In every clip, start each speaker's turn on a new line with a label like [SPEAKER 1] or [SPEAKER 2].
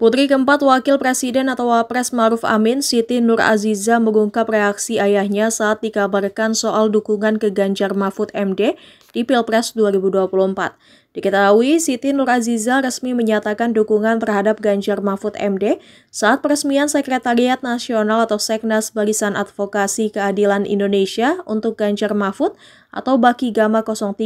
[SPEAKER 1] Putri keempat Wakil Presiden atau Wapres Maruf Amin, Siti Nur Aziza mengungkap reaksi ayahnya saat dikabarkan soal dukungan ke Ganjar Mahfud MD di Pilpres 2024. Diketahui, Siti Nur Aziza resmi menyatakan dukungan terhadap Ganjar Mahfud MD saat peresmian Sekretariat Nasional atau Seknas Barisan Advokasi Keadilan Indonesia untuk Ganjar Mahfud atau Baki Gama 03.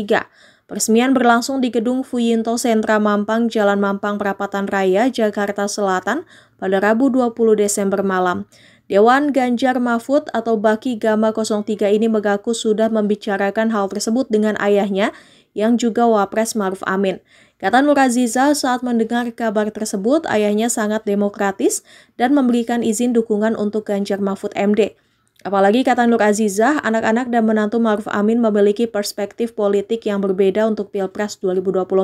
[SPEAKER 1] Peresmian berlangsung di gedung Fuyinto Sentra Mampang, Jalan Mampang, Perapatan Raya, Jakarta Selatan pada Rabu 20 Desember malam. Dewan Ganjar Mahfud atau Baki Gama 03 ini mengaku sudah membicarakan hal tersebut dengan ayahnya yang juga Wapres Maruf Amin. Kata Nur Aziza saat mendengar kabar tersebut, ayahnya sangat demokratis dan memberikan izin dukungan untuk Ganjar Mahfud MD. Apalagi kata Nur Azizah, anak-anak dan menantu Maruf Amin memiliki perspektif politik yang berbeda untuk Pilpres 2024.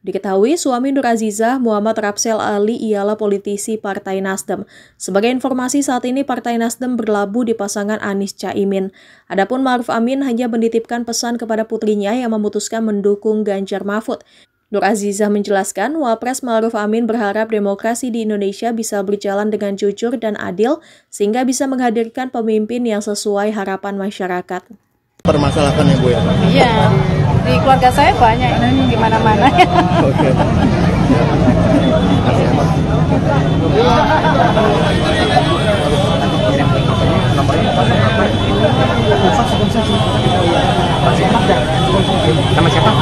[SPEAKER 1] Diketahui suami Nur Azizah, Muhammad Rapsel Ali ialah politisi Partai Nasdem. Sebagai informasi saat ini Partai Nasdem berlabuh di pasangan Anies Caimin. Adapun Maruf Amin hanya menitipkan pesan kepada putrinya yang memutuskan mendukung Ganjar Mahfud. Nur Aziza menjelaskan, Wapres Ma'ruf Amin berharap demokrasi di Indonesia bisa berjalan dengan jujur dan adil, sehingga bisa menghadirkan pemimpin yang sesuai harapan masyarakat. Permasalahan ya Bu ya? Iya, di keluarga saya banyak, di mana-mana. Oke. Sama siapa?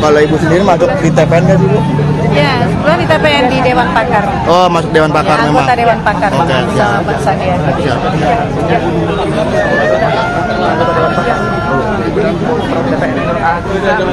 [SPEAKER 1] kalau ibu sendiri masuk di TPN nggak sih bu? Ya, sebelum di TPN di Dewan Pakar. Oh, masuk Dewan iya, Pakar ya, memang. Anggota Dewan Pakar, okay, Bang ya. sama Pak Sadia. Siap. Ya.